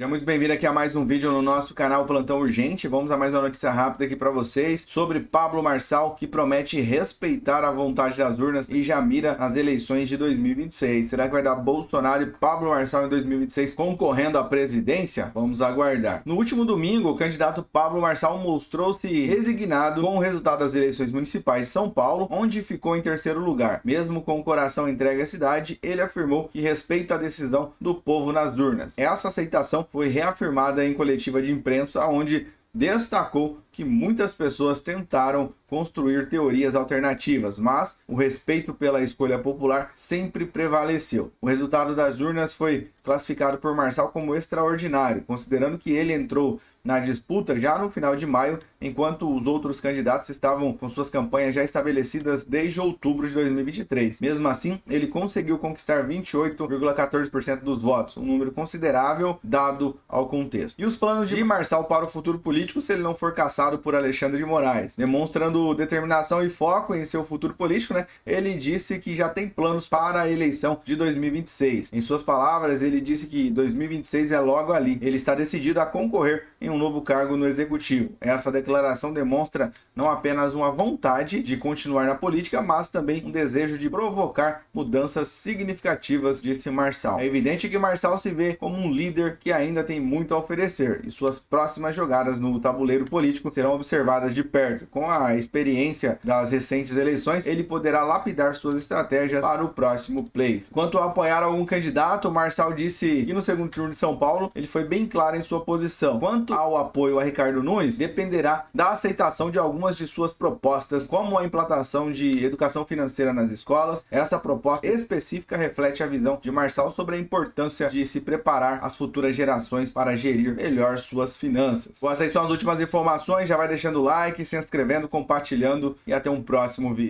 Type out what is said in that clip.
Seja muito bem-vindo aqui a mais um vídeo no nosso canal Plantão Urgente. Vamos a mais uma notícia rápida aqui para vocês sobre Pablo Marçal, que promete respeitar a vontade das urnas e já mira as eleições de 2026. Será que vai dar Bolsonaro e Pablo Marçal em 2026 concorrendo à presidência? Vamos aguardar. No último domingo, o candidato Pablo Marçal mostrou-se resignado com o resultado das eleições municipais de São Paulo, onde ficou em terceiro lugar. Mesmo com o coração entregue à cidade, ele afirmou que respeita a decisão do povo nas urnas. Essa aceitação foi reafirmada em coletiva de imprensa, onde destacou que muitas pessoas tentaram construir teorias alternativas, mas o respeito pela escolha popular sempre prevaleceu. O resultado das urnas foi classificado por Marçal como extraordinário, considerando que ele entrou na disputa já no final de maio, enquanto os outros candidatos estavam com suas campanhas já estabelecidas desde outubro de 2023. Mesmo assim, ele conseguiu conquistar 28,14% dos votos, um número considerável dado ao contexto. E os planos de Marçal para o futuro político se ele não for caçado por Alexandre de Moraes, demonstrando determinação e foco em seu futuro político, né? Ele disse que já tem planos para a eleição de 2026. Em suas palavras, ele disse que 2026 é logo ali. Ele está decidido a concorrer em um novo cargo no executivo. Essa declaração demonstra não apenas uma vontade de continuar na política, mas também um desejo de provocar mudanças significativas, disse Marçal. É evidente que Marçal se vê como um líder que ainda tem muito a oferecer e suas próximas jogadas no tabuleiro político serão observadas de perto. Com a experiência das recentes eleições, ele poderá lapidar suas estratégias para o próximo pleito. Quanto a apoiar algum candidato, Marçal disse que no segundo turno de São Paulo ele foi bem claro em sua posição. Quanto o apoio a Ricardo Nunes dependerá da aceitação de algumas de suas propostas, como a implantação de educação financeira nas escolas. Essa proposta específica reflete a visão de Marçal sobre a importância de se preparar as futuras gerações para gerir melhor suas finanças. Com essas são as últimas informações, já vai deixando o like, se inscrevendo, compartilhando e até um próximo vídeo.